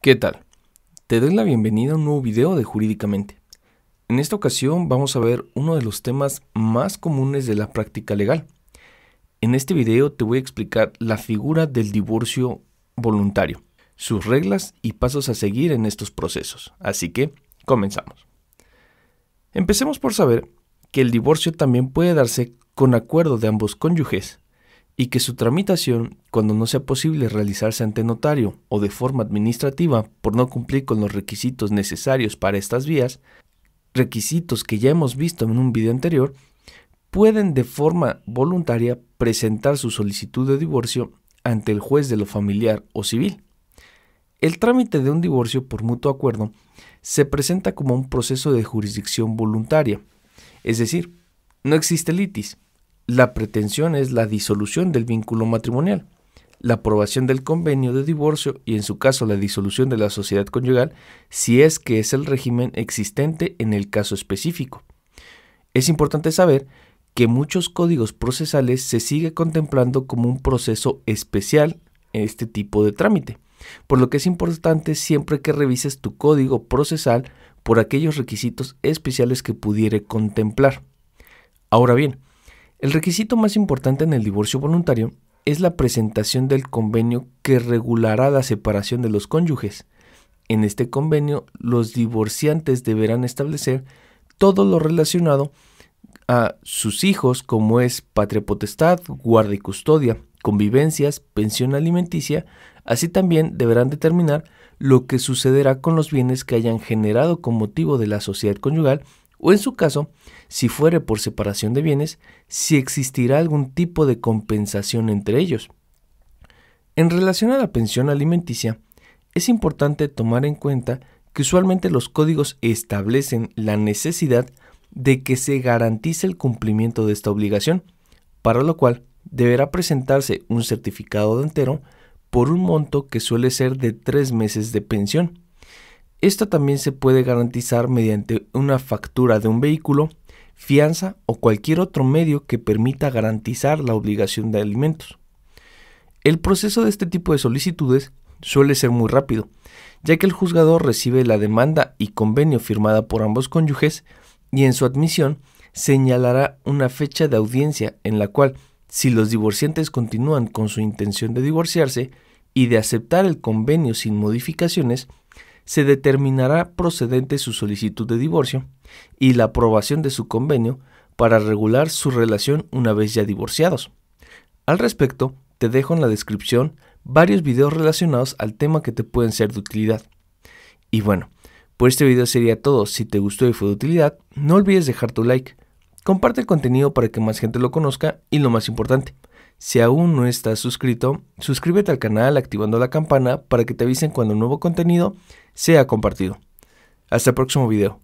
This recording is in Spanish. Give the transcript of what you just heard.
¿Qué tal? Te doy la bienvenida a un nuevo video de Jurídicamente. En esta ocasión vamos a ver uno de los temas más comunes de la práctica legal. En este video te voy a explicar la figura del divorcio voluntario, sus reglas y pasos a seguir en estos procesos. Así que, comenzamos. Empecemos por saber que el divorcio también puede darse con acuerdo de ambos cónyuges y que su tramitación, cuando no sea posible realizarse ante notario o de forma administrativa por no cumplir con los requisitos necesarios para estas vías, requisitos que ya hemos visto en un video anterior, pueden de forma voluntaria presentar su solicitud de divorcio ante el juez de lo familiar o civil. El trámite de un divorcio por mutuo acuerdo se presenta como un proceso de jurisdicción voluntaria, es decir, no existe litis, la pretensión es la disolución del vínculo matrimonial, la aprobación del convenio de divorcio y en su caso la disolución de la sociedad conyugal si es que es el régimen existente en el caso específico. Es importante saber que muchos códigos procesales se sigue contemplando como un proceso especial en este tipo de trámite, por lo que es importante siempre que revises tu código procesal por aquellos requisitos especiales que pudiere contemplar. Ahora bien, el requisito más importante en el divorcio voluntario es la presentación del convenio que regulará la separación de los cónyuges. En este convenio, los divorciantes deberán establecer todo lo relacionado a sus hijos, como es patria potestad, guarda y custodia, convivencias, pensión alimenticia, así también deberán determinar lo que sucederá con los bienes que hayan generado con motivo de la sociedad conyugal o en su caso, si fuere por separación de bienes, si existirá algún tipo de compensación entre ellos. En relación a la pensión alimenticia, es importante tomar en cuenta que usualmente los códigos establecen la necesidad de que se garantice el cumplimiento de esta obligación, para lo cual deberá presentarse un certificado de entero por un monto que suele ser de tres meses de pensión. Esta también se puede garantizar mediante una factura de un vehículo, fianza o cualquier otro medio que permita garantizar la obligación de alimentos. El proceso de este tipo de solicitudes suele ser muy rápido, ya que el juzgador recibe la demanda y convenio firmada por ambos cónyuges y en su admisión señalará una fecha de audiencia en la cual, si los divorciantes continúan con su intención de divorciarse y de aceptar el convenio sin modificaciones, se determinará procedente su solicitud de divorcio y la aprobación de su convenio para regular su relación una vez ya divorciados. Al respecto, te dejo en la descripción varios videos relacionados al tema que te pueden ser de utilidad. Y bueno, por este video sería todo. Si te gustó y fue de utilidad, no olvides dejar tu like. Comparte el contenido para que más gente lo conozca y lo más importante, si aún no estás suscrito, suscríbete al canal activando la campana para que te avisen cuando un nuevo contenido sea compartido. Hasta el próximo video.